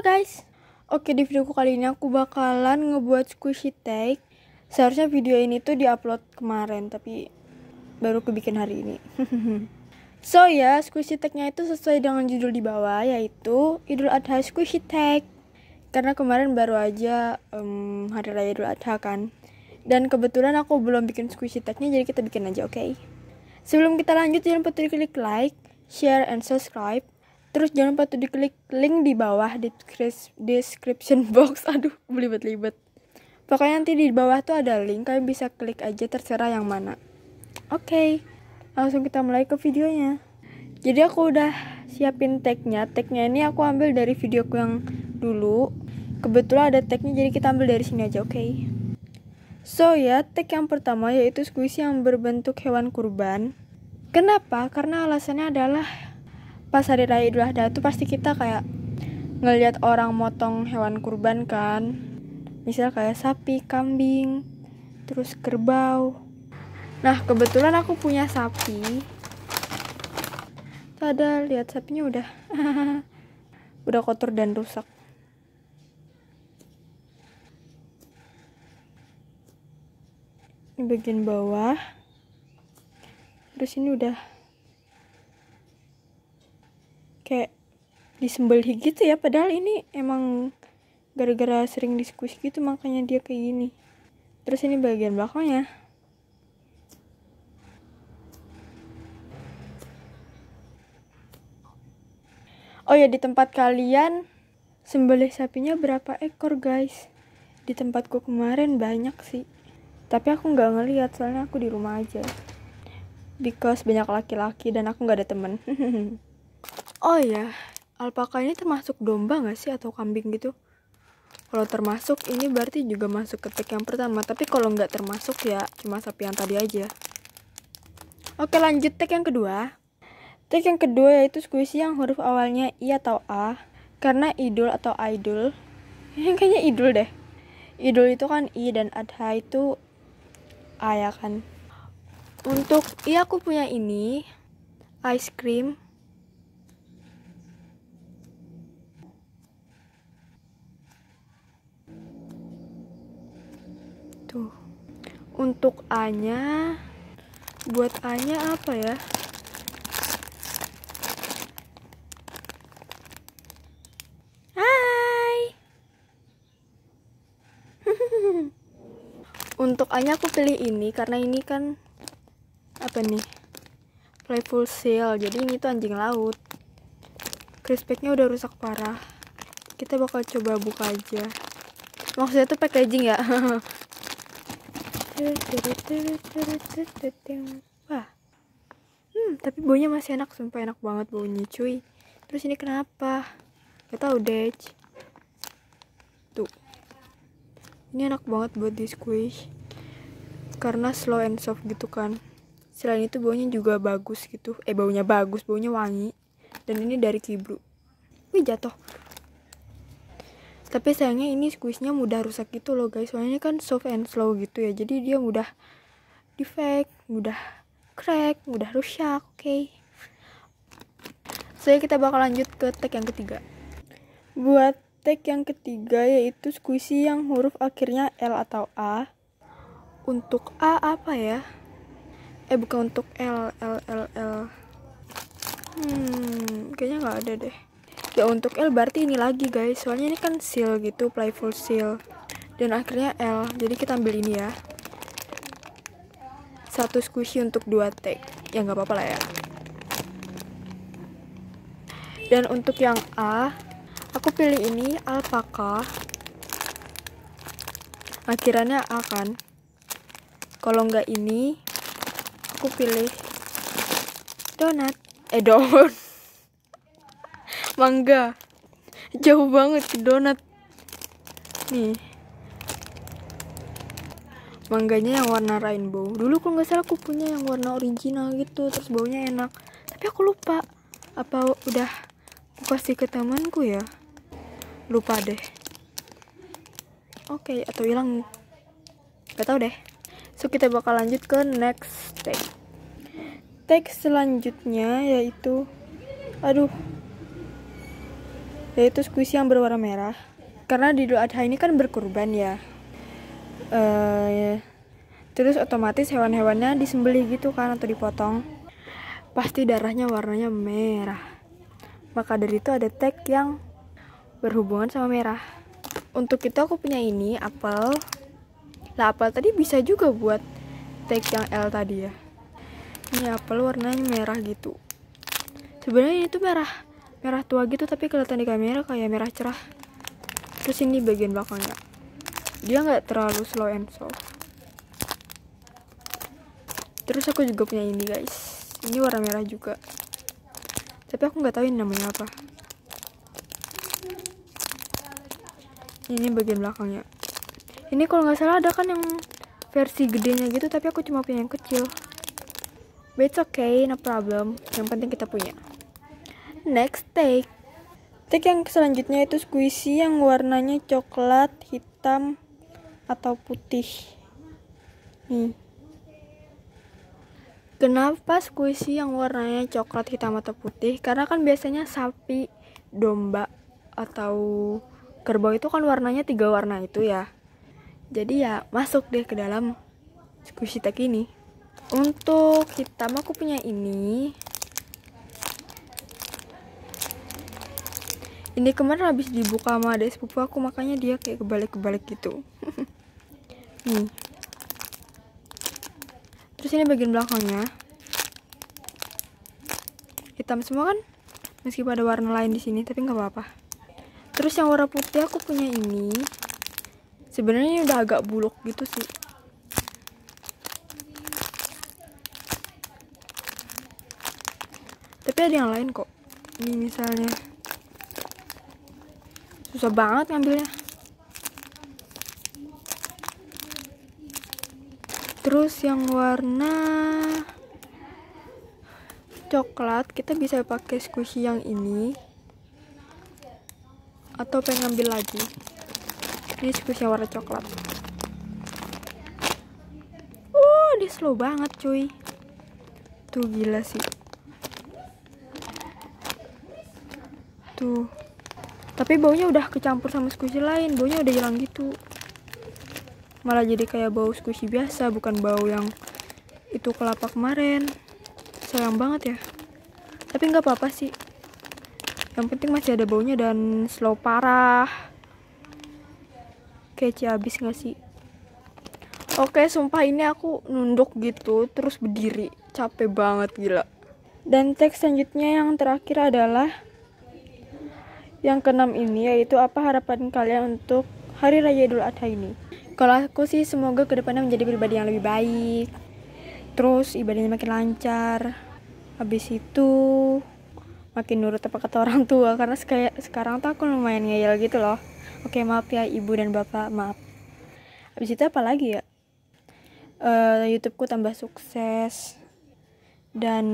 guys Oke di videoku kali ini aku bakalan ngebuat squishy tag Seharusnya video ini tuh diupload kemarin tapi baru aku bikin hari ini So ya squishy take-nya itu sesuai dengan judul di bawah yaitu Idul Adha squishy tag Karena kemarin baru aja um, hari raya Idul Adha kan Dan kebetulan aku belum bikin squishy take-nya, jadi kita bikin aja oke okay? Sebelum kita lanjut jangan lupa klik like, share, and subscribe Terus jangan lupa tuh diklik link di bawah di description box. Aduh, belibet-libet. Pokoknya nanti di bawah tuh ada link, kalian bisa klik aja terserah yang mana. Oke, okay, langsung kita mulai ke videonya. Jadi aku udah siapin tag-nya. Tag-nya ini aku ambil dari videoku yang dulu. Kebetulan ada tag-nya, jadi kita ambil dari sini aja, oke? Okay? So ya, tag yang pertama yaitu squishy yang berbentuk hewan kurban. Kenapa? Karena alasannya adalah pas hari raya Idul Adha tuh pasti kita kayak ngelihat orang motong hewan kurban kan misal kayak sapi, kambing, terus kerbau. Nah, kebetulan aku punya sapi. Tada, lihat sapinya udah udah kotor dan rusak. Ini bagian bawah. Terus ini udah kayak disembelih gitu ya padahal ini emang gara-gara sering diskusi gitu makanya dia kayak gini terus ini bagian belakangnya oh ya di tempat kalian sembelih sapinya berapa ekor guys di tempatku kemarin banyak sih tapi aku nggak ngeliat soalnya aku di rumah aja because banyak laki-laki dan aku nggak ada temen oh iya, alpaka ini termasuk domba gak sih atau kambing gitu kalau termasuk ini berarti juga masuk ke tag yang pertama tapi kalau nggak termasuk ya cuma sapi yang tadi aja oke lanjut tag yang kedua tag yang kedua yaitu squishy yang huruf awalnya i atau a karena idul atau idol ini kayaknya idul deh Idul itu kan i dan adha itu a ya kan untuk i aku punya ini ice cream untuk A-nya buat A-nya apa ya? Hai. untuk A-nya aku pilih ini karena ini kan apa nih? Playful seal. Jadi ini tuh anjing laut. Crispeknya udah rusak parah. Kita bakal coba buka aja. Maksudnya tuh packaging ya. Wah. Hmm, tapi baunya masih enak, sumpah enak banget baunya, cuy. Terus ini kenapa? Gak tau deh. Tuh. Ini enak banget buat di squish. Karena slow and soft gitu kan. Selain itu baunya juga bagus gitu. Eh baunya bagus, baunya wangi. Dan ini dari kibru. Wih jatuh tapi sayangnya ini kuisnya mudah rusak gitu loh guys soalnya kan soft and slow gitu ya jadi dia mudah defect mudah crack mudah rusak oke okay. saya so, kita bakal lanjut ke tag yang ketiga buat tag yang ketiga yaitu squishy yang huruf akhirnya L atau A untuk A apa ya eh bukan untuk L L L L hmm kayaknya nggak ada deh ya untuk L berarti ini lagi guys soalnya ini kan seal gitu playful seal dan akhirnya L jadi kita ambil ini ya satu squishy untuk dua tag ya nggak apa-apa lah ya dan untuk yang A aku pilih ini alpaka akhirannya A kan kalau nggak ini aku pilih donat eh donat mangga jauh banget ke donat nih mangganya yang warna rainbow dulu kalau nggak salah aku punya yang warna original gitu terus baunya enak tapi aku lupa apa udah aku kasih ke temanku ya lupa deh oke okay, atau hilang nggak tahu deh so kita bakal lanjut ke next take take selanjutnya yaitu aduh yaitu squishy yang berwarna merah karena di doa Adha ini kan berkurban ya uh, terus otomatis hewan-hewannya disembelih gitu kan atau dipotong pasti darahnya warnanya merah maka dari itu ada tag yang berhubungan sama merah untuk itu aku punya ini apel lah apel tadi bisa juga buat tag yang L tadi ya ini apel warnanya merah gitu sebenarnya ini tuh merah merah tua gitu tapi kelihatan di kamera kayak merah cerah terus ini bagian belakangnya dia nggak terlalu slow and soft terus aku juga punya ini guys ini warna merah juga tapi aku nggak tahu ini namanya apa ini bagian belakangnya ini kalau nggak salah ada kan yang versi gedenya gitu tapi aku cuma punya yang kecil but it's okay no problem yang penting kita punya next take take yang selanjutnya itu squishy yang warnanya coklat hitam atau putih nih Kenapa squishy yang warnanya coklat hitam atau putih? Karena kan biasanya sapi, domba, atau kerbau itu kan warnanya tiga warna itu ya. Jadi ya masuk deh ke dalam squishy tag ini. Untuk hitam aku punya ini. ini kemarin habis dibuka sama adik sepupu aku makanya dia kayak kebalik-kebalik gitu nih terus ini bagian belakangnya hitam semua kan meskipun ada warna lain di sini tapi nggak apa-apa terus yang warna putih aku punya ini sebenarnya ini udah agak buluk gitu sih tapi ada yang lain kok ini misalnya susah banget ngambilnya terus yang warna coklat kita bisa pakai squishy yang ini atau pengen ngambil lagi ini squishy warna coklat uh dia slow banget cuy tuh gila sih tuh tapi baunya udah kecampur sama squishy lain baunya udah hilang gitu malah jadi kayak bau squishy biasa bukan bau yang itu kelapa kemarin sayang banget ya tapi nggak apa-apa sih yang penting masih ada baunya dan slow parah kece habis nggak sih oke sumpah ini aku nunduk gitu terus berdiri capek banget gila dan teks selanjutnya yang terakhir adalah yang keenam ini yaitu apa harapan kalian untuk Hari Raya Idul Adha ini? Kalau aku sih semoga kedepannya menjadi pribadi yang lebih baik. Terus ibadahnya makin lancar. Habis itu makin nurut apa kata orang tua karena kayak sekarang tuh aku lumayan ngeyel gitu loh oke maaf ya ibu dan bapak maaf habis itu apa lagi ya uh, YouTubeku tambah sukses dan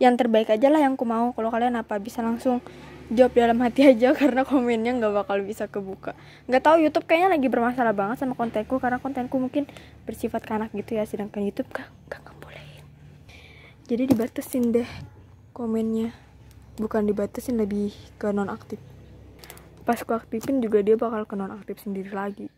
yang terbaik aja lah yang ku mau kalau kalian apa bisa langsung jawab dalam hati aja karena komennya nggak bakal bisa kebuka nggak tahu YouTube kayaknya lagi bermasalah banget sama kontenku karena kontenku mungkin bersifat kanak gitu ya sedangkan YouTube gak nggak ngebolehin jadi dibatasin deh komennya bukan dibatasin lebih ke nonaktif pas aku aktifin juga dia bakal ke nonaktif sendiri lagi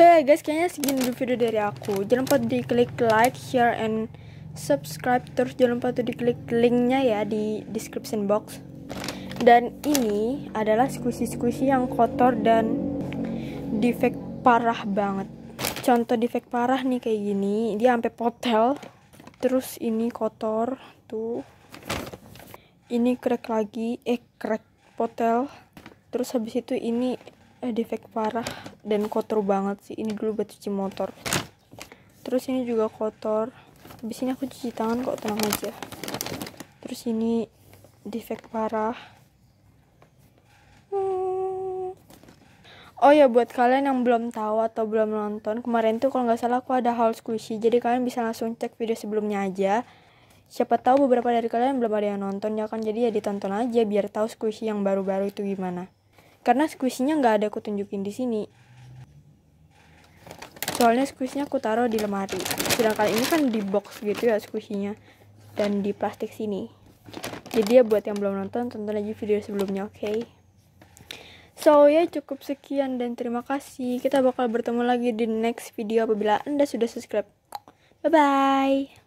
So ya yeah, guys, kayaknya segini dulu video dari aku. Jangan lupa di klik like, share, and subscribe. Terus jangan lupa tuh di klik linknya ya di description box. Dan ini adalah squishy-squishy yang kotor dan defect parah banget. Contoh defect parah nih kayak gini. Dia sampai potel. Terus ini kotor tuh. Ini crack lagi, eh crack potel. Terus habis itu ini eh, defek parah dan kotor banget sih ini dulu buat cuci motor terus ini juga kotor habis ini aku cuci tangan kok tenang aja terus ini defek parah hmm. Oh ya buat kalian yang belum tahu atau belum nonton kemarin tuh kalau nggak salah aku ada hal squishy jadi kalian bisa langsung cek video sebelumnya aja siapa tahu beberapa dari kalian belum ada yang nonton ya kan jadi ya ditonton aja biar tahu squishy yang baru-baru itu gimana karena squishy-nya nggak ada aku tunjukin di sini soalnya squishy-nya aku taruh di lemari sedangkan ini kan di box gitu ya squishy-nya dan di plastik sini jadi ya buat yang belum nonton tonton aja video sebelumnya oke okay? So ya cukup sekian dan terima kasih. Kita bakal bertemu lagi di next video apabila Anda sudah subscribe. Bye bye.